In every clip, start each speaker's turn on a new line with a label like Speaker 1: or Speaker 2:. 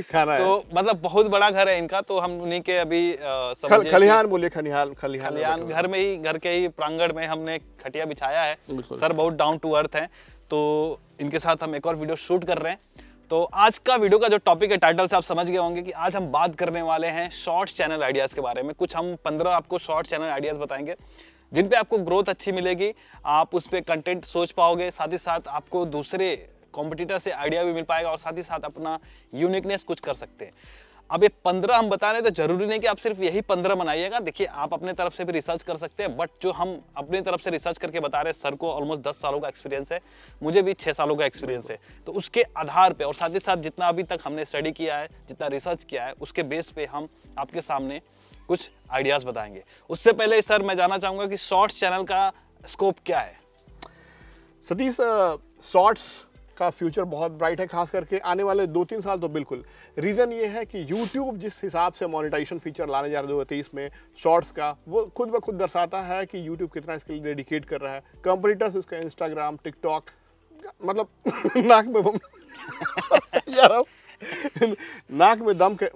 Speaker 1: खाना तो है।
Speaker 2: मतलब बहुत बड़ा घर है इनका तो हम उन्हीं के अभी खल, खलिहान
Speaker 1: बोलिए खलिहान खलिहान खलिहान घर में
Speaker 2: ही घर के ही प्रांगण में हमने खटिया बिछाया है सर बहुत डाउन टू अर्थ है तो इनके साथ हम एक और वीडियो शूट कर रहे हैं तो आज का वीडियो का जो टॉपिक है टाइटल से आप समझ गए होंगे कि आज हम बात करने वाले हैं शॉर्ट चैनल आइडियाज़ के बारे में कुछ हम पंद्रह आपको शॉर्ट चैनल आइडियाज़ बताएंगे जिन पे आपको ग्रोथ अच्छी मिलेगी आप उस पर कंटेंट सोच पाओगे साथ ही साथ आपको दूसरे कॉम्पिटिटर से आइडिया भी मिल पाएगा और साथ ही साथ अपना यूनिकनेस कुछ कर सकते हैं अब ये पंद्रह हम बता रहे हैं तो जरूरी नहीं कि आप सिर्फ यही पंद्रह बनाइएगा देखिए आप अपने तरफ से भी रिसर्च कर सकते हैं बट जो हम अपने तरफ से रिसर्च करके बता रहे हैं सर को ऑलमोस्ट दस सालों का एक्सपीरियंस है मुझे भी छः सालों का एक्सपीरियंस है तो उसके आधार पे और साथ ही साथ जितना अभी तक हमने स्टडी किया है जितना रिसर्च किया है उसके बेस पे हम आपके सामने कुछ आइडियाज़ बताएंगे उससे पहले सर मैं जानना चाहूँगा कि शॉर्ट्स चैनल का स्कोप क्या है
Speaker 1: सतीश शॉर्ट्स का फ्यूचर बहुत ब्राइट है खास करके आने वाले दो तीन साल तो बिल्कुल रीज़न ये है कि यूट्यूब जिस हिसाब से मोनिटाइजेशन फीचर लाने जा रहे दो तेईस में शॉर्ट्स का वो खुद ब खुद दर्शाता है कि यूट्यूब कितना इसके लिए डेडिकेट कर रहा है कंपनीटर्स उसका इंस्टाग्राम टिकटॉक मतलब नाक में बम यार नाक में दम कर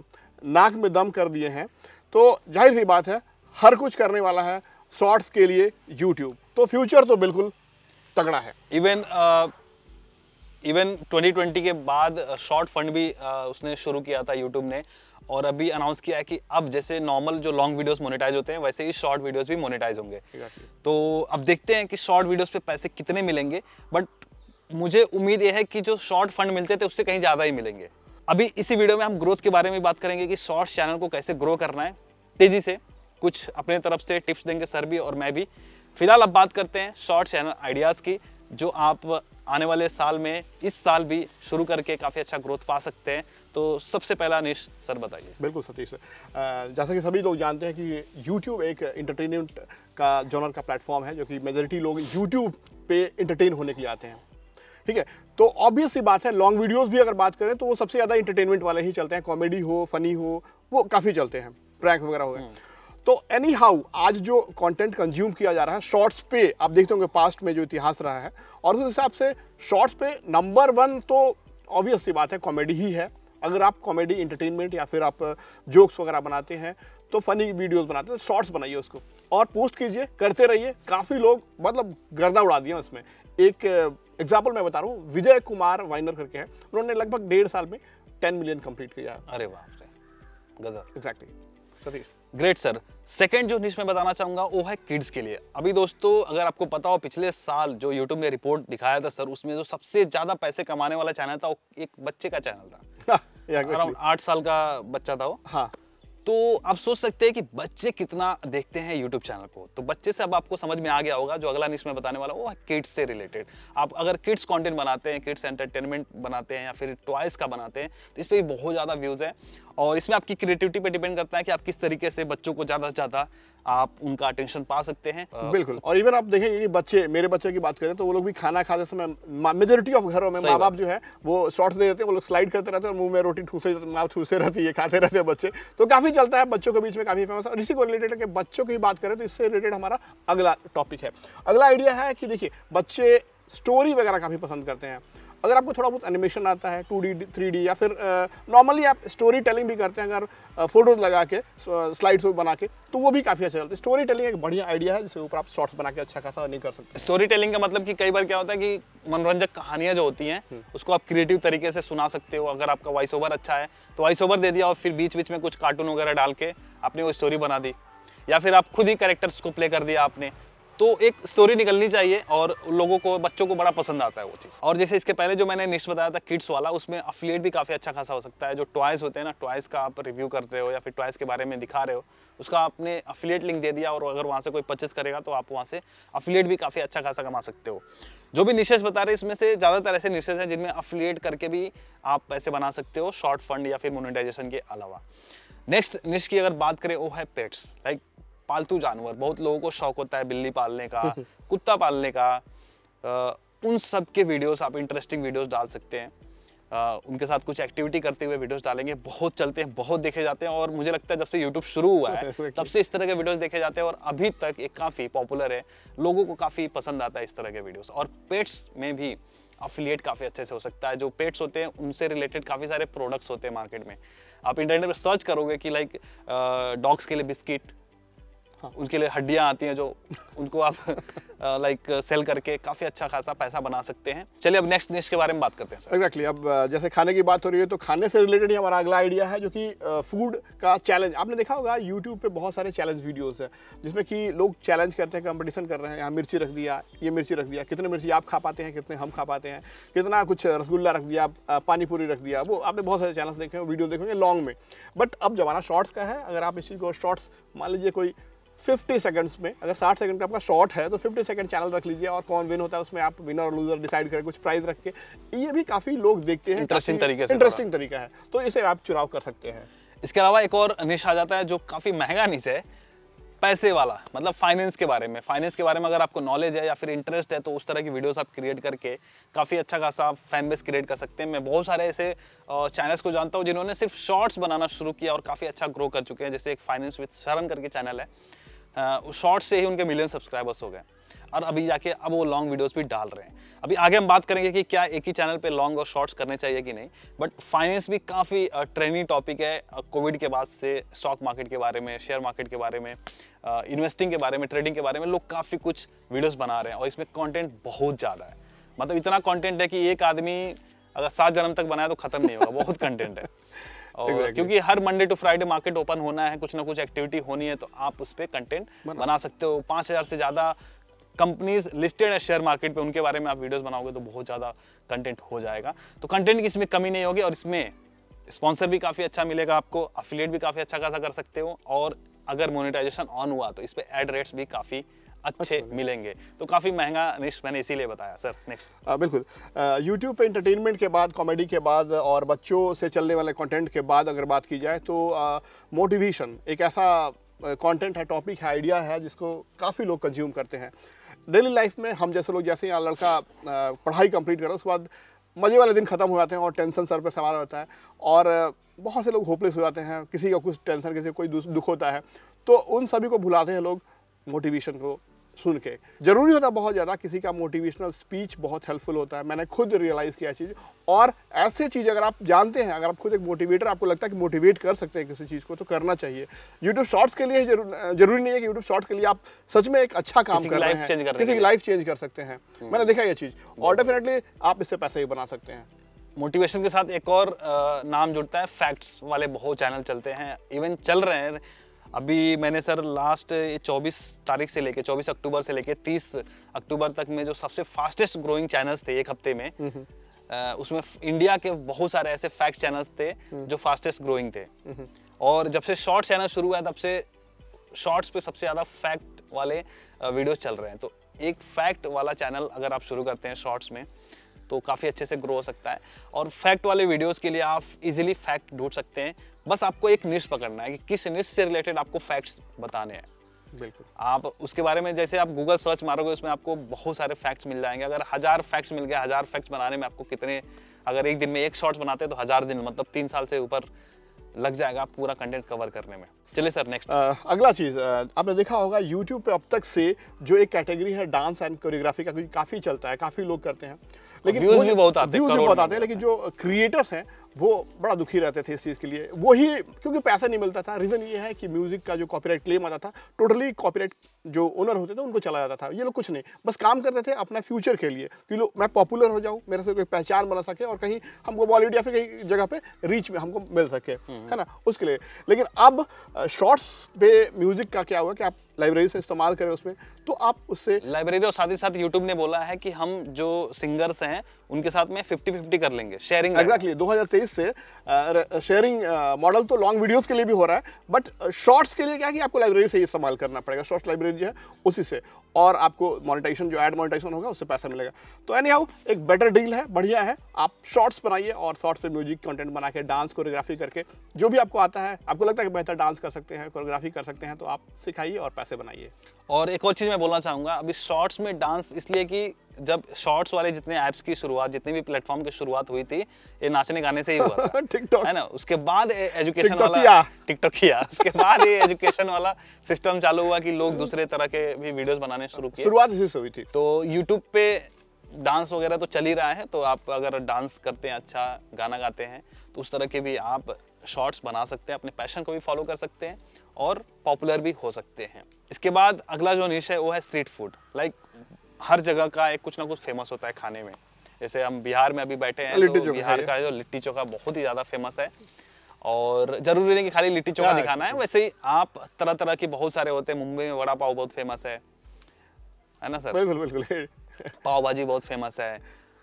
Speaker 1: नाक में दम कर दिए हैं तो जाहिर सी बात है हर कुछ करने वाला है शॉर्ट्स के लिए यूट्यूब तो फ्यूचर तो बिल्कुल तगड़ा है इवन
Speaker 2: इवन 2020 के बाद शॉर्ट uh, फंड भी uh, उसने शुरू किया था यूट्यूब ने और अभी अनाउंस किया है कि अब जैसे नॉर्मल जो लॉन्ग वीडियोस मोनेटाइज होते हैं वैसे ही शॉर्ट वीडियोस भी मोनेटाइज होंगे तो अब देखते हैं कि शॉर्ट वीडियोस पे पैसे कितने मिलेंगे बट मुझे उम्मीद यह है कि जो शॉर्ट फंड मिलते थे उससे कहीं ज़्यादा ही मिलेंगे अभी इसी वीडियो में हम ग्रोथ के बारे में बात करेंगे कि शॉर्ट चैनल को कैसे ग्रो करना है तेज़ी से कुछ अपने तरफ से टिप्स देंगे सर भी और मैं भी फिलहाल अब बात करते हैं शॉर्ट चैनल आइडियाज़ की जो आप आने वाले साल में इस साल भी शुरू करके काफ़ी अच्छा ग्रोथ पा सकते हैं तो सबसे पहला निश सर बताइए
Speaker 1: बिल्कुल सतीश सर जैसा कि सभी लोग जानते हैं कि YouTube एक इंटरटेनमेंट का जॉनर का प्लेटफॉर्म है जो कि मेजोरिटी लोग YouTube पे इंटरटेन होने के लिए आते हैं ठीक है तो ऑब्वियस सी बात है लॉन्ग वीडियोज भी अगर बात करें तो वो सबसे ज़्यादा इंटरटेनमेंट वाले ही चलते हैं कॉमेडी हो फनी हो वो काफ़ी चलते हैं प्रैंक वगैरह हो गए हम्म। तो एनी हाउ आज जो कंटेंट कंज्यूम किया जा रहा है शॉर्ट्स पे आप देखते होंगे पास्ट में जो इतिहास रहा है और उस हिसाब से शॉर्ट्स पे नंबर वन तो ऑब्वियस सी बात है कॉमेडी ही है अगर आप कॉमेडी इंटरटेनमेंट या फिर आप जोक्स uh, वगैरह बनाते हैं तो फनी वीडियोस बनाते हैं शॉर्ट्स तो बनाइए उसको और पोस्ट कीजिए करते रहिए काफ़ी लोग मतलब गर्दा उड़ा दिए उसमें एक एग्जाम्पल uh, मैं बता रहा हूँ विजय कुमार वाइनर करके हैं उन्होंने लगभग डेढ़ साल में टेन मिलियन कंप्लीट किया
Speaker 2: अरे वाह गजब
Speaker 1: exactly Satish great sir second जो निश मैं
Speaker 2: बताना चाहूँगा वो है किड्स के लिए अभी दोस्तों अगर आपको पता हो पिछले साल जो यूट्यूब ने रिपोर्ट दिखाया था सर उसमें जो सबसे ज़्यादा पैसे कमाने वाला चैनल था वो एक बच्चे का चैनल था अराउंड आठ साल का बच्चा था वो हाँ तो आप सोच सकते हैं कि बच्चे कितना देखते हैं यूट्यूब चैनल को तो बच्चे से अब आपको समझ में आ गया होगा जो अगला निश में बताने वाला वो है किड्स से रिलेटेड आप अगर किड्स कंटेंट बनाते हैं किड्स एंटरटेनमेंट बनाते हैं या फिर टॉयस का बनाते हैं तो इस पर भी बहुत ज़्यादा व्यूज़ हैं और इसमें आपकी क्रिएटिविटी पर डिपेंड करता है कि आप किस तरीके से बच्चों को ज़्यादा से ज़्यादा आप उनका अटेंशन पा सकते हैं बिल्कुल
Speaker 1: और इवन आप देखेंगे कि बच्चे मेरे बच्चे की बात करें तो वो लोग भी खाना खाते समय मेजोरिटी ऑफ घरों में माँ बाप जो है वो शॉर्ट्स दे देते हैं वो लोग स्लाइड करते रहते हैं मुंह में रोटी ठूसे माँ ठूसे रहती है खाते रहते हैं बच्चे तो काफ़ी चलता है बच्चों के बीच में काफ़ी फेमस और इसी को रिलेटेड अगर बच्चों की बात करें तो इससे रिलेटेड हमारा अगला टॉपिक है अगला आइडिया है कि देखिए बच्चे स्टोरी वगैरह काफ़ी पसंद करते हैं अगर आपको थोड़ा बहुत एनिमेशन आता है टू डी थ्री डी या फिर नॉर्मली आप स्टोरी टेलिंग भी करते हैं अगर फोटोज लगा के स्लाइड्स बना के तो वो भी काफ़ी अच्छा चलता है स्टोरी टेलिंग एक बढ़िया आइडिया है जिसके ऊपर आप शॉर्ट्स बना के अच्छा खासा नहीं कर सकते
Speaker 2: स्टोरी टेलिंग का मतलब कि कई बार क्या होता है कि मनोरंजक कहानियाँ जो होती हैं हम्म। उसको आप क्रिएटिव तरीके से सुना सकते हो अगर आपका वॉइस ओवर अच्छा है तो वॉइस ओवर दे दिया और फिर बीच बीच में कुछ कार्टून वगैरह डाल के आपने वो स्टोरी बना दी या फिर आप खुद ही कैरेक्टर्स को प्ले कर दिया आपने तो एक स्टोरी निकलनी चाहिए और लोगों को बच्चों को बड़ा पसंद आता है वो चीज़ और जैसे इसके पहले जो मैंने नेक्स्ट बताया था किड्स वाला उसमें अफिलेट भी काफ़ी अच्छा खासा हो सकता है जो टॉयज़ होते हैं ना टॉयज़ का आप रिव्यू कर रहे हो या फिर टॉयज़ के बारे में दिखा रहे हो उसका आपने अफिलेट लिंक दे दिया और अगर वहाँ से कोई परचेस करेगा तो आप वहाँ से अफिलेट भी काफ़ी अच्छा खासा कमा सकते हो जो भी निशेष बता रहे इसमें से ज़्यादातर ऐसे निशेष हैं जिनमें अफिलेट करके भी आप पैसे बना सकते हो शॉर्ट फंड या फिर मोनिटाइजेशन के अलावा नेक्स्ट निश की अगर बात करें वो है पेट्स लाइक पालतू जानवर बहुत लोगों को शौक होता है बिल्ली पालने का कुत्ता पालने का उन सब के वीडियोस आप इंटरेस्टिंग वीडियोस डाल सकते हैं उनके साथ कुछ एक्टिविटी करते हुए वीडियोस डालेंगे बहुत चलते हैं बहुत देखे जाते हैं और मुझे लगता है जब से यूट्यूब शुरू हुआ है तब से इस तरह के वीडियोस देखे जाते हैं और अभी तक ये काफ़ी पॉपुलर है लोगों को काफ़ी पसंद आता है इस तरह के वीडियोस और पेट्स में भी अफिलिएट काफ़ी अच्छे से हो सकता है जो पेट्स होते हैं उनसे रिलेटेड काफ़ी सारे प्रोडक्ट्स होते हैं मार्केट में आप इंटरनेट पर सर्च करोगे कि लाइक डॉग्स के लिए बिस्किट हाँ। उनके लिए हड्डियाँ आती हैं जो उनको आप लाइक सेल करके काफ़ी अच्छा खासा पैसा बना सकते हैं चलिए अब नेक्स्ट डिश के बारे में बात करते हैं सर
Speaker 1: एग्जैक्टली exactly, अब जैसे खाने की बात हो रही है तो खाने से रिलेटेड ही हमारा अगला आइडिया है जो कि फूड का चैलेंज आपने देखा होगा यूट्यूब पे बहुत सारे चैलेंज वीडियोज़ है जिसमें कि लोग चैलेंज करते हैं कंपटीशन कर रहे हैं यहाँ मिर्ची रख दिया ये मिर्ची रख दिया कितने मिर्ची आप खा पाते हैं कितने हम खा पाते हैं कितना कुछ रसगुल्ला रख दिया पानीपुरी रख दिया वो आपने बहुत सारे चैलेंज देखे वीडियो देखेंगे लॉन्ग में बट अब जमाना शॉर्ट्स का है अगर आप इस चीज़ को शॉर्ट्स मान लीजिए कोई 50 सेकंड्स में अगर 60 सेकंड का आपका शॉर्ट है तो 50 सेकंड चैनल रख लीजिए और कौन विन होता है उसमें आप विनर और लूजर डिसाइड करें कुछ प्राइज रख के ये भी काफ़ी लोग देखते हैं इंटरेस्टिंग तरीके से इंटरेस्टिंग तरीका है तो इसे आप
Speaker 2: चुनाव कर सकते हैं इसके अलावा एक और निश आ जाता है जो काफ़ी महंगा निश है पैसे वाला मतलब फाइनेंस के बारे में फाइनेंस के बारे में अगर आपको नॉलेज है या फिर इंटरेस्ट है तो उस तरह की वीडियोस आप क्रिएट करके काफ़ी अच्छा खासा आप फैन बेस क्रिएट कर सकते हैं मैं बहुत सारे ऐसे चैनल्स को जानता हूँ जिन्होंने सिर्फ शॉर्ट्स बनाना शुरू किया और काफ़ी अच्छा ग्रो कर चुके हैं जैसे एक फाइनेंस विद शरण करके चैनल है शॉर्ट से ही उनके मिलियन सब्सक्राइबर्स हो गए और अभी जाके अब वो लॉन्ग वीडियोस भी डाल रहे हैं अभी आगे हम बात करेंगे कि क्या एक ही चैनल पे लॉन्ग और शॉर्ट्स करने चाहिए कि नहीं बट फाइनेंस भी काफ़ी ट्रेंडिंग टॉपिक है कोविड के बाद से स्टॉक मार्केट के बारे में शेयर मार्केट के बारे में इन्वेस्टिंग के बारे में ट्रेडिंग के बारे में लोग काफ़ी कुछ वीडियोज़ बना रहे हैं और इसमें कॉन्टेंट बहुत ज़्यादा है मतलब इतना कॉन्टेंट है कि एक आदमी अगर सात जन्म तक बनाया तो खत्म नहीं होगा बहुत कंटेंट है और exactly. क्योंकि हर Monday to Friday market open होना है कुछ ना कुछ एक्टिविटी होनी है तो आप उस पर कंटेंट बना, बना सकते हो पाँच हज़ार से ज़्यादा कंपनीज लिस्टेड है शेयर मार्केट पे उनके बारे में आप वीडियोस बनाओगे तो बहुत ज़्यादा कंटेंट हो जाएगा तो कंटेंट की इसमें कमी नहीं होगी और इसमें स्पॉन्सर भी काफ़ी अच्छा मिलेगा आपको अफिलेट भी काफ़ी अच्छा खासा कर सकते हो और अगर मोनिटाइजेशन ऑन हुआ तो इस पर एड रेट्स भी काफ़ी अच्छे अच्छा। मिलेंगे तो काफ़ी महंगा निश मैंने इसीलिए बताया सर नेक्स्ट
Speaker 1: बिल्कुल यूट्यूब पर इंटरटेनमेंट के बाद कॉमेडी के बाद और बच्चों से चलने वाले कॉन्टेंट के बाद अगर बात की जाए तो मोटिवेशन एक ऐसा कंटेंट है टॉपिक है आइडिया है जिसको काफ़ी लोग कंज्यूम करते हैं डेली लाइफ में हम जैसे लोग जैसे यहाँ लड़का पढ़ाई कंप्लीट करता है उसके बाद मज़े वाले दिन ख़त्म हो जाते हैं और टेंशन सर पर सवार होता है और बहुत से लोग होपलेस हो जाते हैं किसी का कुछ टेंशन किसी कोई दुख होता है तो उन सभी को भुलाते हैं लोग मोटिवेशन को सुन के जरूरी होता बहुत ज़्यादा किसी का मोटिवेशनल स्पीच बहुत हेल्पफुल होता है मैंने खुद रियलाइज़ किया चीज़ और ऐसे चीज़ अगर आप जानते हैं अगर आप खुद एक मोटिवेटर आपको लगता है कि मोटिवेट कर सकते हैं किसी चीज़ को तो करना चाहिए यूट्यूब शॉर्ट्स के लिए जरूरी नहीं है कि यूट्यूब शॉर्ट्स के लिए आप सच में एक अच्छा काम कर रहे हैं किसी की लाइफ चेंज कर सकते हैं हम्म। मैंने देखा यह चीज़ और डेफिनेटली आप इससे पैसे भी बना सकते हैं
Speaker 2: मोटिवेशन के साथ एक और नाम जुड़ता है फैक्ट्स वाले बहुत चैनल चलते हैं इवन चल रहे हैं अभी मैंने सर लास्ट चौबीस तारीख से लेके चौबीस अक्टूबर से लेके तीस अक्टूबर तक में जो सबसे फास्टेस्ट ग्रोइंग चैनल्स थे एक हफ्ते में आ, हम्म, हम्म। उसमें इंडिया के बहुत सारे ऐसे फैक्ट चैनल्स थे हम्म। जो फास्टेस्ट ग्रोइंग थे और जब से शॉर्ट चैनल शुरू हुआ तब से शॉर्ट्स पे सबसे ज़्यादा फैक्ट वाले वीडियोस चल रहे हैं तो एक फैक्ट वाला चैनल अगर आप शुरू करते हैं शॉर्ट्स में तो काफ़ी अच्छे से ग्रो हो सकता है और फैक्ट वाले वीडियोस के लिए आप इजीली फैक्ट ढूंढ सकते हैं बस आपको एक निश पकड़ना है कि किस निश से रिलेटेड आपको फैक्ट्स बताने हैं बिल्कुल आप उसके बारे में जैसे आप गूगल सर्च मारोगे उसमें आपको बहुत सारे फैक्ट्स मिल जाएंगे अगर हज़ार फैक्ट्स मिल गए हज़ार फैक्ट्स बनाने में आपको कितने अगर एक दिन में एक शॉर्ट्स बनाते हैं तो हज़ार दिन मतलब तीन साल से ऊपर लग जाएगा पूरा कंटेंट कवर करने में चलिए सर नेक्स्ट
Speaker 1: अगला चीज़ आपने देखा होगा यूट्यूब पे अब तक से जो एक कैटेगरी है डांस एंड कोरियोग्राफी का काफ़ी चलता है काफ़ी लोग करते हैं लेकिन व्यूज भी बहुत आते हैं बहुत आते हैं लेकिन जो क्रिएटर्स हैं वो बड़ा दुखी रहते थे इस चीज़ के लिए वही क्योंकि पैसा नहीं मिलता था रीज़न ये है कि म्यूज़िक का जो कॉपीराइट क्लेम आता था टोटली कॉपीराइट जो ओनर होते थे उनको चला जाता था ये लोग कुछ नहीं बस काम करते थे अपना फ्यूचर के लिए कि लोग मैं पॉपुलर हो जाऊँ मेरे से कोई पहचान बना सके और कहीं हमको बॉलीवुड या फिर कहीं जगह पर रीच में हमको मिल सके हम्म। है ना उसके लिए लेकिन अब शॉर्ट्स पे म्यूज़िक का क्या हुआ कि आप लाइब्रेरी से इस्तेमाल करें उसमें तो आप उससे
Speaker 2: लाइब्रेरी और साथ ही साथ यूट्यूब ने बोला है कि हम जो सिंगर्स हैं उनके साथ में फिफ्टी फिफ्टी कर लेंगे
Speaker 1: शेयरिंग एग्जैक्टली हजार तेईस से शेयरिंग मॉडल तो लॉन्ग वीडियोज़ के लिए भी हो रहा है बट शॉर्ट्स के लिए क्या है कि आपको लाइब्रेरी से ही इस्तेमाल करना पड़ेगा शॉर्ट्स लाइब्रेरी जो है उसी से और आपको मोनिटाइजेशन जो एड मोनिटाइजेशन होगा उससे पैसा मिलेगा तो एनी हाउ एक बेटर डील है बढ़िया है आप शॉर्ट्स बनाइए और शॉर्ट्स पे म्यूजिक कंटेंट बना के डांस कोरियोग्राफी करके जो भी आपको आता है आपको लगता है कि बेहतर डांस कर सकते हैं कोरियोग्राफी कर सकते हैं तो आप सिखाइए और पैसा तरह से बनाइए
Speaker 2: और एक और चीज़ मैं बोलना चाहूँगा अभी शॉर्ट्स में डांस इसलिए कि जब शॉर्ट्स वाले जितने ऐप्स की शुरुआत जितने भी प्लेटफॉर्म की शुरुआत हुई थी ये नाचने गाने से ही हुआ था टिकटॉक है ना उसके बाद एजुकेशन वाला टिकटॉक किया उसके बाद ये एजुकेशन वाला सिस्टम चालू हुआ कि लोग दूसरे तरह के भी वीडियोस बनाने शुरू किए शुरुआत
Speaker 1: इसी से हुई थी तो यूट्यूब
Speaker 2: पे डांस वगैरह तो चल ही रहा है तो आप अगर डांस करते हैं अच्छा गाना गाते हैं तो उस तरह के भी आप शॉर्ट्स बना सकते हैं अपने पैशन को भी फॉलो कर सकते हैं और पॉपुलर भी हो सकते हैं इसके बाद अगला जो निश है वो है स्ट्रीट फूड लाइक हर जगह का एक कुछ ना कुछ फेमस होता है खाने में जैसे हम बिहार में अभी बैठे हैं तो बिहार है। का जो लिट्टी चोखा बहुत ही ज़्यादा फेमस है और जरूरी नहीं कि खाली लिट्टी चोखा दिखाना है वैसे ही आप तरह तरह के बहुत सारे होते हैं मुंबई में वड़ा पाव बहुत फेमस है है ना सर बिल्कुल बिल्कुल पाव भाजी बहुत फेमस है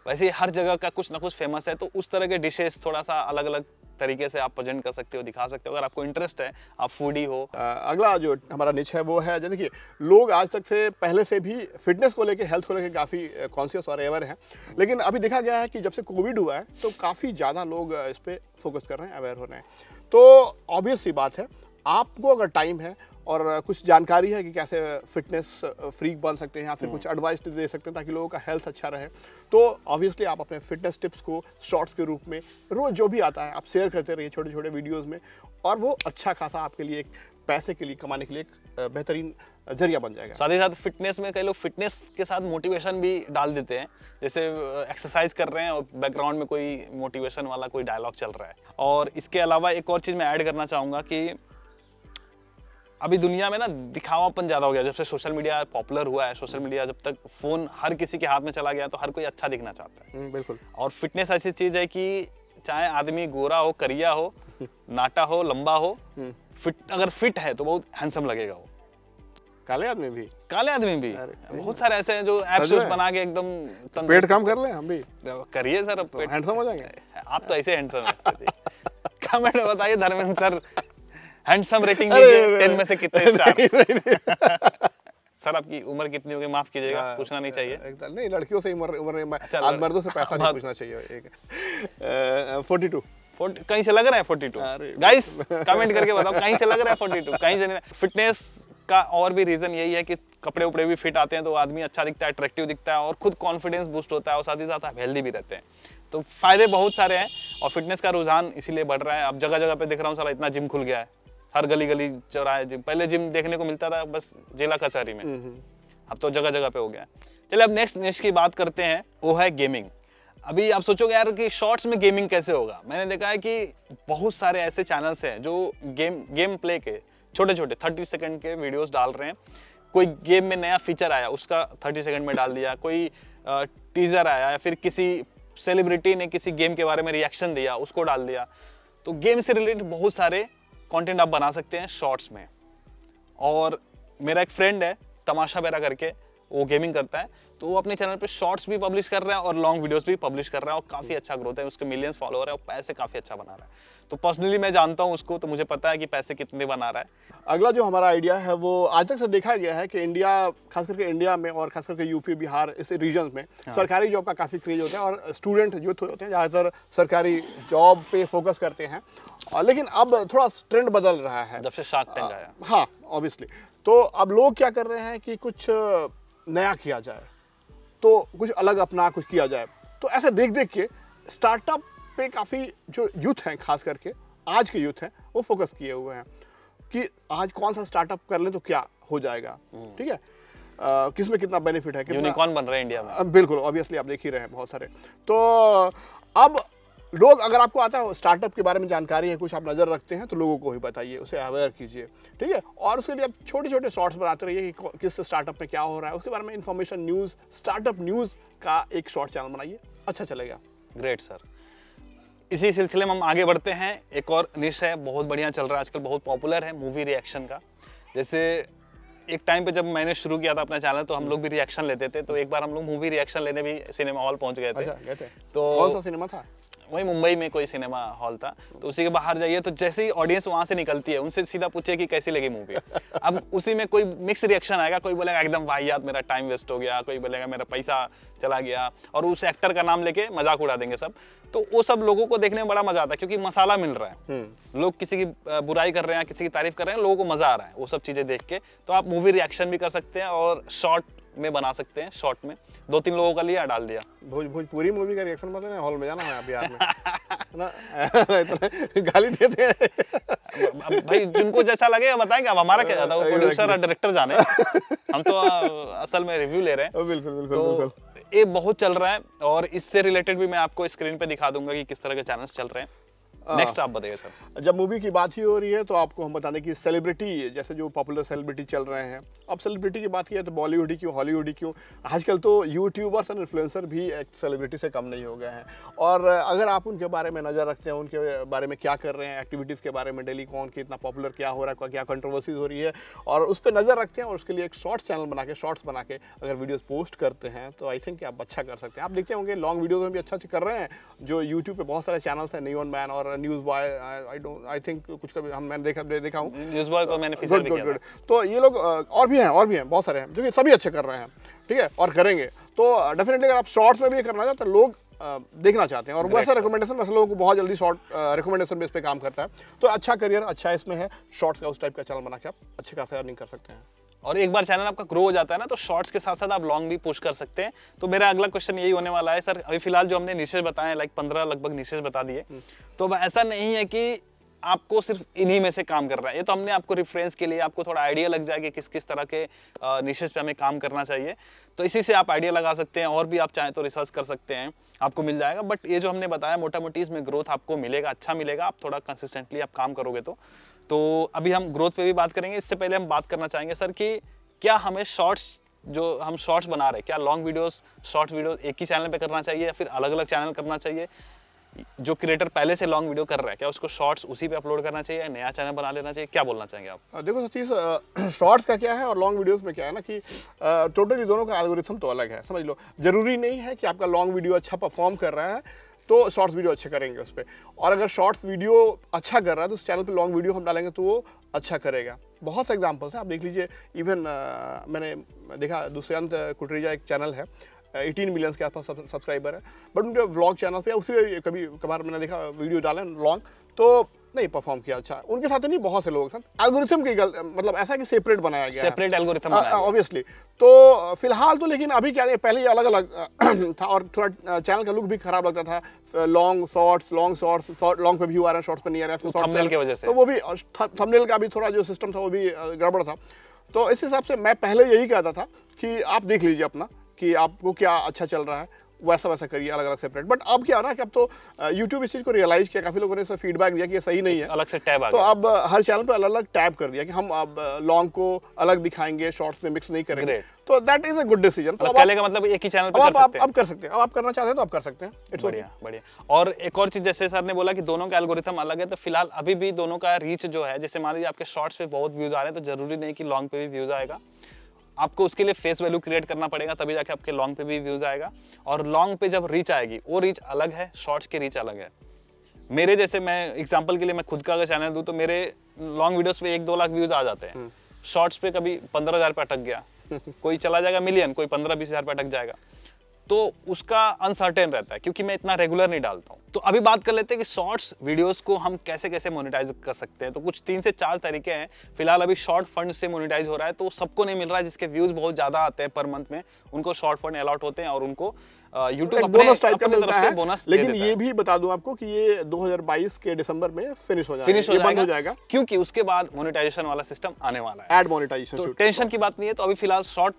Speaker 2: वैसे हर जगह का कुछ ना कुछ फेमस है तो उस तरह के डिशेस थोड़ा सा अलग अलग तरीके से आप प्रेजेंट कर
Speaker 1: सकते हो दिखा सकते हो अगर आपको इंटरेस्ट है आप फूडी हो आ, अगला जो हमारा निच है वो है यानी कि लोग आज तक से पहले से भी फिटनेस को लेकर हेल्थ को लेकर काफ़ी कॉन्शियस और अवेयर हैं लेकिन अभी देखा गया है कि जब से कोविड हुआ है तो काफ़ी ज़्यादा लोग इस पर फोकस कर रहे हैं अवेयर हो रहे हैं तो ऑब्वियस सी बात है आपको अगर टाइम है और कुछ जानकारी है कि कैसे फिटनेस फ्रीक बन सकते हैं या फिर हम्म। कुछ एडवाइस दे सकते हैं ताकि लोगों का हेल्थ अच्छा रहे तो ऑब्वियसली आप अपने फिटनेस टिप्स को शॉर्ट्स के रूप में रोज़ जो भी आता है आप शेयर करते रहिए छोटे छोटे वीडियोज़ में और वो अच्छा खासा आपके लिए एक पैसे के लिए कमाने के लिए एक बेहतरीन जरिया बन जाएगा साथ ही साथ फिटनेस में कई लोग फिटनेस के साथ मोटिवेशन भी डाल देते हैं जैसे
Speaker 2: एक्सरसाइज कर रहे हैं और बैकग्राउंड में कोई मोटिवेशन वाला कोई डायलॉग चल रहा है और इसके अलावा एक और चीज़ मैं ऐड करना चाहूँगा कि अभी दुनिया में ना दिखावापन ज़्यादा हो गया जब से सोशल मीडिया पॉपुलर हुआ है सोशल मीडिया जब तक फ़ोन हर किसी के हाथ में चला गया तो हर कोई अच्छा दिखना चाहता है हम्म, बिल्कुल और फिटनेस ऐसी चीज़ है कि चाहे आदमी गोरा हो करिया हो नाटा हो लंबा हो हम्म। फिट अगर फिट है तो बहुत हैंडसम लगेगा वो काले आदमी भी काले आदमी भी बहुत सारे ऐसे हैं जो एप्स बना के एकदम तो पेट
Speaker 1: काम कर ले हम भी तो
Speaker 2: करिए सर अब तो हैंडसम हो जाएंगे आप तो ऐसे हैंडसम है कमेंट में बताइए धर्मेंद्र सर हैंडसम रेटिंग दीजिए टेन में से कितने स्टार सर आपकी उम्र कितनी होगी माफ कीजिएगा हाँ, पूछना नहीं चाहिए
Speaker 1: नहीं लड़कियों से उम्र उम्र अच्छा, मर्दों से पैसा नहीं पूछना चाहिए
Speaker 2: एक फोर्टी टू कहीं से लग रहा है फोर्टी टू गाइस कमेंट करके बताओ कहीं से लग रहा है फोर्टी टू कहीं से नहीं फिटनेस का और भी रीज़न यही है कि कपड़े उपड़े भी फिट आते हैं तो आदमी अच्छा दिखता है अट्रैक्टिव दिखता है और खुद कॉन्फिडेंस बूस्ट होता है और साथ ही साथ आप हेल्दी भी रहते हैं तो फ़ायदे बहुत सारे हैं और फिटनेस का रुझान इसीलिए बढ़ रहा है अब जगह जगह पे देख रहा हूँ सर इतना जिम खुल गया है हर गली गली चौराहे जिम पहले जिम देखने को मिलता था बस जिला कचहरी में हम्म, हम्म। अब तो जगह जगह पे हो गया चलिए अब नेक्स्ट नेक्स्ट की बात करते हैं वो है गेमिंग अभी आप सोचोगे यार कि शॉर्ट्स में गेमिंग कैसे होगा मैंने देखा है कि बहुत सारे ऐसे चैनल्स हैं जो गेम गेम प्ले के छोटे छोटे थर्टी सेकेंड के वीडियोस डाल रहे हैं कोई गेम में नया फीचर आया उसका थर्टी सेकेंड में डाल दिया कोई टीज़र आया या फिर किसी सेलिब्रिटी ने किसी गेम के बारे में रिएक्शन दिया उसको डाल दिया तो गेम से रिलेटेड बहुत सारे कंटेंट आप बना सकते हैं शॉर्ट्स में और मेरा एक फ्रेंड है तमाशा बेरा करके वो गेमिंग करता है तो वो अपने चैनल पे शॉर्ट्स भी पब्लिश कर रहा है और लॉन्ग वीडियोस भी पब्लिश कर रहा है और काफ़ी अच्छा ग्रोथ है उसके मिलियंस फॉलोअर है और पैसे काफ़ी अच्छा बना रहा है तो पर्सनली मैं जानता हूँ उसको तो मुझे पता है कि पैसे कितने बना रहा
Speaker 1: है अगला जो हमारा आइडिया है वो आज तक से देखा गया है कि इंडिया खास करके इंडिया में और खास करके यूपी बिहार इस रीजन में हाँ। सरकारी जॉब का काफ़ी क्रेज होता है और स्टूडेंट जो होते हैं ज़्यादातर सरकारी जॉब पे फोकस करते हैं लेकिन अब थोड़ा ट्रेंड बदल रहा है जब से शार्क टैंक आया हाँ ऑब्वियसली तो अब लोग क्या कर रहे हैं कि कुछ नया किया जाए तो कुछ अलग अपना कुछ किया जाए तो ऐसे देख देख के स्टार्टअप पे काफ़ी जो यूथ हैं खास करके आज के यूथ हैं वो फोकस किए हुए हैं कि आज कौन सा स्टार्टअप कर लें तो क्या हो जाएगा हम्म। ठीक है किसमें किस में कितना बेनिफिट है यूनिकॉर्न बन रहे हैं इंडिया में बिल्कुल ऑब्वियसली आप देख ही रहे हैं बहुत सारे तो अब लोग अगर आपको आता है स्टार्टअप के बारे में जानकारी है कुछ आप नज़र रखते हैं तो लोगों को ही बताइए उसे अवेयर कीजिए ठीक है और उसके लिए आप छोटे छोटे शॉर्ट्स बनाते रहिए कि किस स्टार्टअप में क्या हो रहा है उसके बारे में इन्फॉर्मेशन न्यूज़ स्टार्टअप न्यूज़ का एक शॉर्ट चैनल बनाइए अच्छा चलेगा
Speaker 2: ग्रेट सर इसी सिलसिले में हम आगे बढ़ते हैं एक और निश है बहुत बढ़िया चल रहा है आजकल बहुत पॉपुलर है मूवी रिएक्शन का जैसे एक टाइम पे जब मैंने शुरू किया था अपना चैनल तो हम लोग भी रिएक्शन लेते थे तो एक बार हम लोग मूवी रिएक्शन लेने भी सिनेमा हॉल पहुंच गए थे, अच्छा, थे। तो कौन सा सिनेमा था वही मुंबई में कोई सिनेमा हॉल था तो उसी के बाहर जाइए तो जैसे ही ऑडियंस वहाँ से निकलती है उनसे सीधा पूछे कि कैसी लगी मूवी अब उसी में कोई मिक्स रिएक्शन आएगा कोई बोलेगा एकदम भाई याद मेरा टाइम वेस्ट हो गया कोई बोलेगा मेरा पैसा चला गया और उस एक्टर का नाम लेके मजाक उड़ा देंगे सब तो वो सब लोगों को देखने में बड़ा मजा आता है क्योंकि मसाला मिल रहा है हम्म। लोग किसी की बुराई कर रहे हैं किसी की तारीफ कर रहे हैं लोगों को मजा आ रहा है वो सब चीज़ें देख के तो आप मूवी रिएक्शन भी कर सकते हैं और शॉर्ट में बना सकते हैं शॉर्ट में दो तीन लोगों का लिया डाल दिया
Speaker 1: भोज पूरी मूवी का रिएक्शन मतलब हॉल में जाना है अभी
Speaker 2: आपने
Speaker 1: गाली देते हैं
Speaker 2: भाई जिनको जैसा लगे बताएंगे अब हमारा क्या जाता है प्रोड्यूसर और डायरेक्टर जाने हम तो असल में रिव्यू ले रहे हैं बिल्कुल बिल्कुल तो बिल्कुल ये बहुत चल रहा है और इससे रिलेटेड भी मैं आपको स्क्रीन पे दिखा दूंगा कि किस तरह के चैनल्स चल रहे हैं नेक्स्ट हाँ। आप बताइए सर
Speaker 1: जब मूवी की बात ही हो रही है तो आपको हम बता दें कि सेलिब्रिटी जैसे जो पॉपुलर सेलिब्रिटी चल रहे हैं अब सेलिब्रिटी की बात किया तो बॉलीवुड क्यों हॉलीवुड क्यों आजकल तो यूट्यूबर्स एंड इन्फ्लुएंसर भी एक सेलिब्रिटी से कम नहीं हो गए हैं और अगर आप उनके बारे में नज़र रखते हैं उनके बारे में क्या कर रहे हैं एक्टिविटीज़ के बारे में डेली कौन कितना पॉपुलर क्या हो रहा है क्या कंट्रोवर्सीज हो रही है और उस पर नज़र रखते हैं और उसके लिए एक शॉर्ट्स चैनल बना के शॉर्ट्स बना के अगर वीडियोज़ पोस्ट करते हैं तो आई थिंक आप अच्छा कर सकते हैं आप देखते होंगे लॉन्ग वीडियोज़ में भी अच्छा अच्छा कर रहे हैं जो यूट्यूब पर बहुत सारे चैनल्स हैं न्यून मैन और news boy I don't I think कुछ कभी हम मैंने देखा देखा हूँ न्यूज़ बॉय को मैंने तो ये लोग और भी हैं और भी हैं बहुत सारे हैं जो कि सभी अच्छे कर रहे हैं ठीक है और करेंगे तो डेफिनेटली अगर आप शॉर्ट्स में भी ये करना चाहते हैं तो लोग देखना चाहते हैं और ऐसा रिकमेंडेशन वैसे लोगों को बहुत जल्दी शॉर्ट रिकमेंडेशन बेस पे काम करता है तो अच्छा करियर अच्छा इसमें है शॉर्ट्स का उस टाइप का चैनल बना के आप अच्छे खासा अर्निंग कर सकते हैं
Speaker 2: और एक बार चैनल आपका ग्रो हो जाता है ना तो शॉर्ट्स के साथ साथ आप लॉन्ग भी पुश कर सकते हैं तो मेरा अगला क्वेश्चन यही होने वाला है सर अभी फिलहाल जो हमने निशेष बताए लाइक पंद्रह लगभग निशेष बता दिए हम्म। तो अब ऐसा नहीं है कि आपको सिर्फ इन्हीं में से काम करना है ये तो हमने आपको रिफरेंस के लिए आपको थोड़ा आइडिया लग जाएगा कि किस किस तरह के निशेज पे हमें काम करना चाहिए तो इसी से आप आइडिया लगा सकते हैं और भी आप चाहें तो रिसर्च कर सकते हैं आपको मिल जाएगा बट ये जो हमने बताया मोटा मोटी इसमें ग्रोथ आपको मिलेगा अच्छा मिलेगा आप थोड़ा कंसिस्टेंटली आप काम करोगे तो तो अभी हम ग्रोथ पे भी बात करेंगे इससे पहले हम बात करना चाहेंगे सर कि क्या हमें शॉर्ट्स जो हम शॉर्ट्स बना रहे हैं क्या लॉन्ग वीडियोस शॉर्ट वीडियोस एक ही चैनल पे करना चाहिए या फिर अलग अलग चैनल करना चाहिए जो क्रिएटर पहले से लॉन्ग वीडियो कर रहा है क्या उसको शॉर्ट्स उसी पे अपलोड करना चाहिए या नया चैनल बना लेना चाहिए क्या बोलना चाहेंगे आप
Speaker 1: देखो सतीश शॉर्ट्स का क्या है और लॉन्ग वीडियोस में क्या है ना कि टोटली दोनों का एल्गोरिथम तो अलग है समझ लो जरूरी नहीं है कि आपका लॉन्ग वीडियो अच्छा परफॉर्म कर रहा है तो शॉर्ट्स वीडियो अच्छे करेंगे उस पर और अगर शॉर्ट्स वीडियो अच्छा कर रहा है तो उस चैनल पर लॉन्ग वीडियो हम डालेंगे तो वो अच्छा करेगा बहुत से एग्जाम्पल्स हैं आप देख लीजिए इवन मैंने देखा दुष्यंत कुटरीजा एक चैनल है एटीन मिलियंस के आसपास सब्सक्राइबर है बट उनके व्लॉग चैनल पे उसी पर कभी कभार मैंने देखा वीडियो डाले लॉन्ग तो नहीं परफॉर्म किया अच्छा उनके साथ नहीं बहुत से लोगों के साथ एल्गोरिथम की गल मतलब ऐसा कि सेपरेट बनाया गया सेपरेट एल्गोरिथम ऑब्वियसली तो फिलहाल तो लेकिन अभी क्या पहले अलग अलग था और थोड़ा चैनल का लुक भी खराब लगता था long shorts long shorts short long पे व्यू आ रहा है शॉर्ट्स पर नहीं आ रहा है थंबनेल तो की वजह से तो वो भी थंबनेल का भी थोड़ा जो सिस्टम था वो भी गड़बड़ था तो इस हिसाब से मैं पहले यही कहता था कि आप देख लीजिए अपना कि आपको क्या अच्छा चल रहा है वैसा वैसा करिए अलग अलग सेपरेट बट अब क्या ना कि अब तो यूट्यूब इस चीज़ को रियलाइज किया काफ़ी लोगों ने इसका फीडबैक दिया कि ये सही नहीं है अलग से टैब तो अब हर चैनल पर अलग अलग टैब कर दिया कि हम अब लॉन्ग को अलग दिखाएंगे शॉर्ट्स में मिक्स नहीं करेंगे तो that is a good decision पहले का मतलब एक ही चैनल पर सकते हैं अब कर सकते हैं अब आप करना चाहते हैं तो आप कर सकते हैं इट्स बढ़िया
Speaker 2: बढ़िया और एक और चीज़ जैसे सर ने बोला कि दोनों का एल्गोरिथम अलग है तो फिलहाल अभी भी दोनों का रीच जो है जैसे मान लीजिए आपके शॉर्ट्स पे बहुत व्यूज आ रहे हैं तो जरूरी नहीं कि लॉन्ग पे भी व्यूज आएगा आपको उसके लिए फेस वैल्यू क्रिएट करना पड़ेगा तभी जाके आपके लॉन्ग पे भी व्यूज आएगा और लॉन्ग पे जब रीच आएगी वो रीच अलग है शॉर्ट्स की रीच अलग है मेरे जैसे मैं एग्जाम्पल के लिए मैं खुद का अगर चैनल दूँ तो मेरे लॉन्ग वीडियोस पे एक दो लाख व्यूज आ जाते हैं शॉर्ट्स हम्म। पे कभी पंद्रह हज़ार पे अटक गया कोई चला जाएगा मिलियन कोई पंद्रह बीस हज़ार पे अटक जाएगा तो उसका अनसर्टेन रहता है क्योंकि मैं इतना रेगुलर नहीं डालता हूँ तो अभी बात कर लेते हैं कि शॉर्ट्स वीडियोस को हम कैसे कैसे मोनेटाइज कर सकते हैं तो कुछ तीन से चार तरीके हैं फिलहाल अभी शॉर्ट फंड से मोनेटाइज हो रहा है तो सबको नहीं मिल रहा है जिसके व्यूज बहुत ज्यादा आते हैं पर मंथ में उनको शॉर्ट फंड अलॉट होते हैं और उनको यूट्यूब बोनस टाइप का मिलता है बोनस लेकिन ये
Speaker 1: भी बता दूं आपको कि ये 2022 के दिसंबर में फिनिश हो जाएगा फिनिश हो जाएगा,
Speaker 2: क्योंकि उसके बाद मोनेटाइजेशन वाला सिस्टम आने वाला है एड मोनेटाइजेशन तो टेंशन की बात नहीं है तो अभी फिलहाल शॉर्ट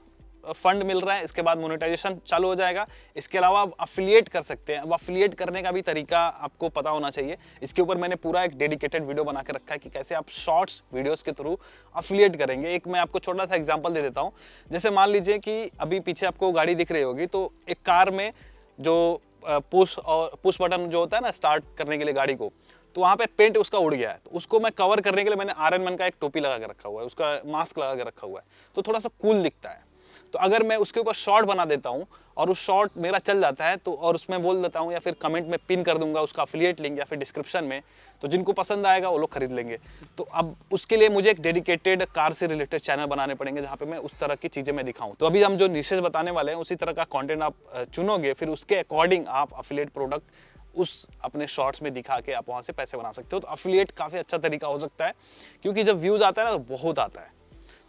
Speaker 2: फंड मिल रहा है इसके बाद मोनेटाइजेशन चालू हो जाएगा इसके अलावा आप अफिलिएट कर सकते हैं अब अफिलिएट करने का भी तरीका आपको पता होना चाहिए इसके ऊपर मैंने पूरा एक डेडिकेटेड वीडियो बना के रखा है कि कैसे आप शॉर्ट्स वीडियोस के थ्रू अफिलिएट करेंगे एक मैं आपको छोटा सा एग्जाम्पल दे देता हूँ जैसे मान लीजिए कि अभी पीछे आपको गाड़ी दिख रही होगी तो एक कार में जो पुश और पुश बटन जो होता है ना स्टार्ट करने के लिए गाड़ी को तो वहाँ पे पेंट उसका उड़ गया है तो उसको मैं कवर करने के लिए मैंने आर एन मैन का एक टोपी लगा के रखा हुआ है उसका मास्क लगा के रखा हुआ है तो थोड़ा सा कूल दिखता है तो अगर मैं उसके ऊपर शॉर्ट बना देता हूँ और उस शॉर्ट मेरा चल जाता है तो और उसमें बोल देता हूँ या फिर कमेंट में पिन कर दूंगा उसका अफिलियट लिंक या फिर डिस्क्रिप्शन में तो जिनको पसंद आएगा वो लोग खरीद लेंगे तो अब उसके लिए मुझे एक डेडिकेटेड कार से रिलेटेड चैनल बनाने पड़ेंगे जहाँ पे मैं उस तरह की चीज़ें मैं दिखाऊँ तो अभी हम जो निशेष बताने वाले हैं उसी तरह का कॉन्टेंट आप चुनोगे फिर उसके अकॉर्डिंग आप अफिलियट प्रोडक्ट उस अपने शॉर्ट्स में दिखा के आप वहाँ से पैसे बना सकते हो तो अफिलियट काफ़ी अच्छा तरीका हो सकता है क्योंकि जब व्यूज़ आता है ना तो बहुत आता है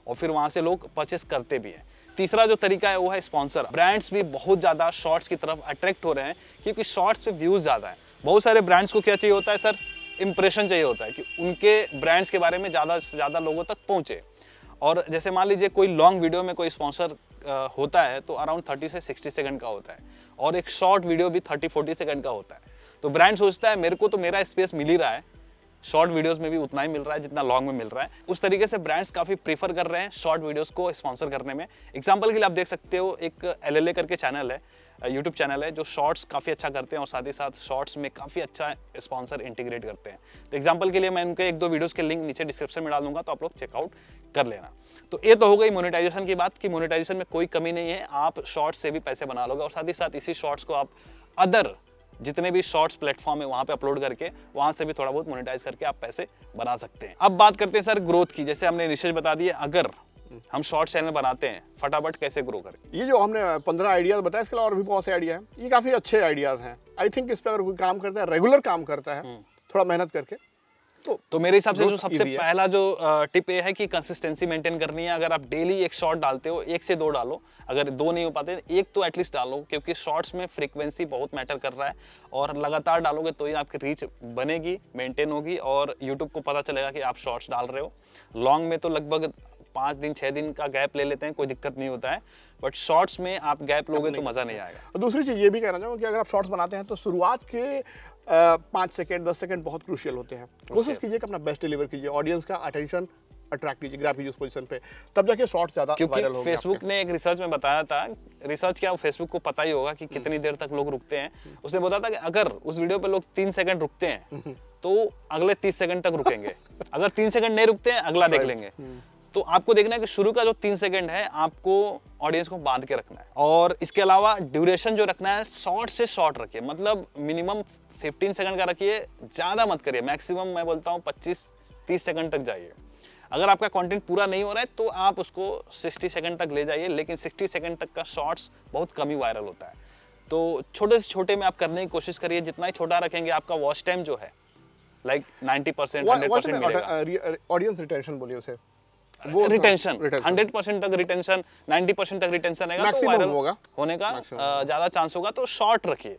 Speaker 2: और फिर वहाँ से लोग परचेस करते भी हैं तीसरा जो तरीका है वो है स्पॉन्सर ब्रांड्स भी बहुत ज़्यादा शॉर्ट्स की तरफ अट्रैक्ट हो रहे हैं क्योंकि शॉर्ट्स पे व्यूज़ ज़्यादा है बहुत सारे ब्रांड्स को क्या चाहिए होता है सर इंप्रेशन चाहिए होता है कि उनके ब्रांड्स के बारे में ज़्यादा से ज़्यादा लोगों तक पहुँचे और जैसे मान लीजिए कोई लॉन्ग वीडियो में कोई स्पॉन्सर होता है तो अराउंड थर्टी से सिक्सटी सेकंड का होता है और एक शॉर्ट वीडियो भी थर्टी फोर्टी सेकंड का होता है तो ब्रांड सोचता है मेरे को तो मेरा स्पेस मिल ही रहा है शॉर्ट वीडियोस में भी उतना ही मिल रहा है जितना लॉन्ग में मिल रहा है उस तरीके से ब्रांड्स काफ़ी प्रीफर कर रहे हैं शॉर्ट वीडियोस को स्पॉन्सर करने में एग्जाम्पल के लिए आप देख सकते हो एक एल करके चैनल है यूट्यूब चैनल है जो शॉर्ट्स काफ़ी अच्छा करते हैं और साथ ही साथ शॉर्ट्स में काफ़ी अच्छा स्पॉन्सर इंटीग्रेट करते हैं तो एग्जाम्पल के लिए मैं उनके एक दो वीडियोस के लिंक नीचे डिस्क्रिप्शन में डालूंगा तो आप लोग चेकआउट कर लेना तो ये तो हो गई मोनेटाइजेशन की बात कि मोनेटाइजेशन में कोई कमी नहीं है आप शॉर्ट्स से भी पैसे बना लोगे और साथ ही साथ इसी शॉर्ट्स को आप अदर जितने भी शॉर्ट्स प्लेटफॉर्म है वहाँ पे अपलोड करके वहाँ से भी थोड़ा बहुत मोनिटाइज करके आप पैसे बना सकते हैं अब बात करते हैं सर ग्रोथ की जैसे हमने निशेष बता दी अगर हम शॉर्ट चैनल बनाते हैं फटाफट कैसे ग्रो करें
Speaker 1: ये जो हमने पंद्रह आइडियाज बताया इसके अलावा और भी बहुत से आइडिया है ये काफ़ी अच्छे आइडियाज हैं आई थिंक इस पर अगर कोई काम करता है रेगुलर काम करता है हम्म। थोड़ा मेहनत करके तो तो मेरे हिसाब से जो सबसे
Speaker 2: पहला जो टिप ये है कि कंसिस्टेंसी मेंटेन करनी है अगर आप डेली एक शॉट डालते हो एक से दो डालो अगर दो नहीं हो पाते एक तो एटलीस्ट डालो क्योंकि शॉट्स में फ्रीक्वेंसी बहुत मैटर कर रहा है और लगातार डालोगे तो ही आपकी रीच बनेगी मेंटेन होगी और यूट्यूब को पता चलेगा कि आप शॉर्ट्स डाल रहे हो लॉन्ग में तो लगभग पाँच दिन छः दिन का गैप ले लेते हैं कोई दिक्कत नहीं होता है बट शॉर्ट्स में आप गैप लोगे तो मज़ा नहीं आएगा
Speaker 1: दूसरी चीज़ ये भी कहना चाहूँगा कि अगर आप शॉर्ट्स बनाते हैं तो शुरुआत के पाँच सेकेंड दस सेकेंड बहुत क्रूशियल होते हैं कोशिश कीजिए कि अपना बेस्ट डिलीवर कीजिए ऑडियंस का अटेंशन अट्रैक्ट कीजिए कीजिए उस पे तब जाके ज्यादा क्योंकि फेसबुक
Speaker 2: ने एक रिसर्च में बताया था रिसर्च क्या फेसबुक को पता ही होगा कि हम्म। कितनी देर तक लोग रुकते हैं उसने बताया था कि अगर उस वीडियो पे लोग तीन सेकंड रुकते हैं हम्म। तो अगले तीस सेकंड तक रुकेंगे अगर तीन सेकंड नहीं रुकते हैं अगला देख लेंगे हम्म। तो आपको देखना है कि शुरू का जो तीन सेकंड है आपको ऑडियंस को बांध के रखना है और इसके अलावा ड्यूरेशन जो रखना है शॉर्ट से शॉर्ट रखिए मतलब मिनिमम 15 सेकंड का रखिए ज़्यादा मत करिए मैक्सिमम मैं बोलता हूँ 25-30 सेकंड तक जाइए अगर आपका कंटेंट पूरा नहीं हो रहा है तो आप उसको 60 सेकंड तक ले जाइए लेकिन 60 सेकंड तक का शॉर्ट्स बहुत कम ही वायरल होता है तो छोटे से छोटे में आप करने की कोशिश करिए जितना ही छोटा रखेंगे आपका वॉच टाइम जो है like ninety percent hundred percent
Speaker 1: audience retention बोलिए उसे वो रिटेंशन हंड्रेड परसेंट तक रिटेंशन
Speaker 2: नाइन्टी परसेंट तक रिटेंशन रहेगा तो वायरल होने का uh, ज़्यादा चांस होगा तो शॉर्ट रखिए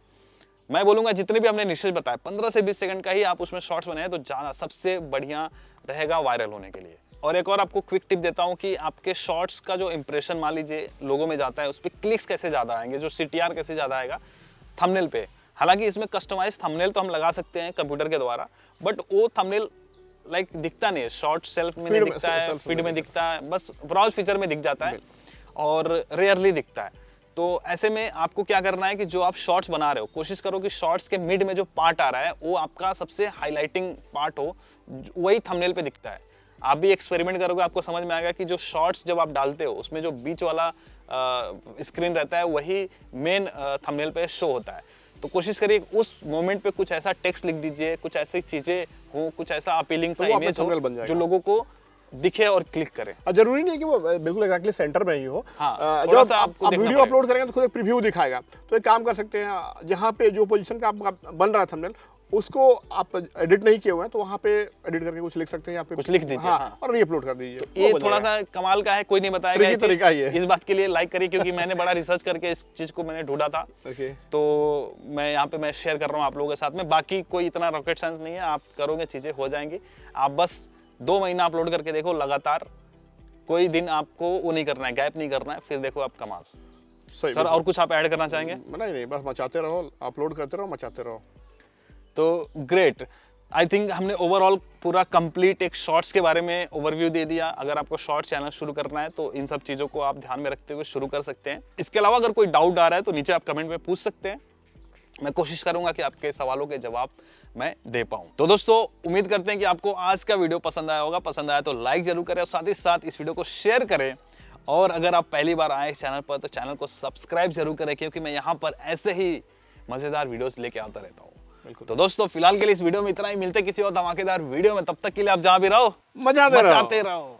Speaker 2: मैं बोलूँगा जितने भी हमने निश्चित बताया पंद्रह से बीस सेकंड का ही आप उसमें शॉर्ट्स बनाए तो ज़्यादा सबसे बढ़िया रहेगा वायरल होने के लिए और एक और आपको क्विक टिप देता हूँ कि आपके शॉर्ट्स का जो इंप्रेशन मान लीजिए लोगों में जाता है उस पर क्लिक्स कैसे ज़्यादा आएंगे जो सी कैसे ज़्यादा आएगा थमनेल पे हालांकि इसमें कस्टमाइज थमनेल तो हम लगा सकते हैं कंप्यूटर के द्वारा बट वो थमनेल लाइक दिखता नहीं है शॉर्ट सेल्फ में नहीं दिखता है फीड में दिखता है बस ब्राउज फीचर में दिख जाता है और रेयरली दिखता है तो ऐसे में आपको क्या करना है कि जो आप शॉर्ट्स बना रहे हो कोशिश करो कि शॉर्ट्स के मिड में जो पार्ट आ रहा है वो आपका सबसे हाईलाइटिंग पार्ट हो वही थंबनेल पे दिखता है आप भी एक्सपेरिमेंट करोगे आपको समझ में आएगा कि जो शॉर्ट्स जब आप डालते हो उसमें जो बीच वाला स्क्रीन रहता है वही मेन थंबनेल पे शो होता है तो कोशिश करिए उस मोमेंट पे कुछ ऐसा टेक्स्ट लिख दीजिए कुछ ऐसी चीज़ें हो कुछ ऐसा अपीलिंग सा तो इमेज हो जो लोगों को दिखे और क्लिक करें
Speaker 1: जरूरी नहीं है कि वो बिल्कुल एग्जैक्टली सेंटर में ही हो हाँ, जब आप, आप वीडियो अपलोड करेंगे तो खुद एक प्रीव्यू दिखाएगा तो एक काम कर सकते हैं जहाँ पे जो पोजीशन का आपका बन रहा था उसको आप एडिट नहीं किए हुए हैं तो वहाँ पे एडिट करके कुछ लिख सकते हैं यहाँ पे कुछ लिख दीजिए हाँ, हाँ। और रीअपलोड कर दीजिए तो ये थोड़ा सा
Speaker 2: कमाल का है कोई नहीं बताएगा ये तरीका ये इस बात के लिए लाइक करिए क्योंकि मैंने बड़ा रिसर्च करके इस चीज को मैंने ढूंढा था तो मैं यहाँ पे मैं शेयर कर रहा हूँ आप लोगों के साथ में बाकी कोई इतना रॉकेट साइंस नहीं है आप करोगे चीजें हो जाएंगी आप बस दो महीना अपलोड करके देखो लगातार कोई दिन आपको वो नहीं करना है गैप नहीं करना है फिर देखो आप कमाल सही सर और कुछ आप ऐड करना चाहेंगे
Speaker 1: नहीं नहीं बस मचाते रहो अपलोड
Speaker 2: करते रहो मचाते रहो तो ग्रेट आई थिंक हमने ओवरऑल पूरा कंप्लीट एक शॉर्ट्स के बारे में ओवरव्यू दे दिया अगर आपको शॉर्ट्स चैनल शुरू करना है तो इन सब चीज़ों को आप ध्यान में रखते हुए शुरू कर सकते हैं इसके अलावा अगर कोई डाउट आ रहा है तो नीचे आप कमेंट में पूछ सकते हैं मैं कोशिश करूंगा कि आपके सवालों के जवाब मैं दे पाऊँ तो दोस्तों उम्मीद करते हैं कि आपको आज का वीडियो पसंद आया होगा पसंद आया तो लाइक जरूर करें और साथ ही साथ इस वीडियो को शेयर करें और अगर आप पहली बार आए इस चैनल पर तो चैनल को सब्सक्राइब जरूर करें क्योंकि मैं यहाँ पर ऐसे ही मज़ेदार वीडियोस लेके आता रहता हूँ तो दोस्तों फिलहाल के लिए इस वीडियो में इतना ही मिलते किसी और धमाकेदार वीडियो में तब तक के लिए आप जहाँ भी रहो मजा रहो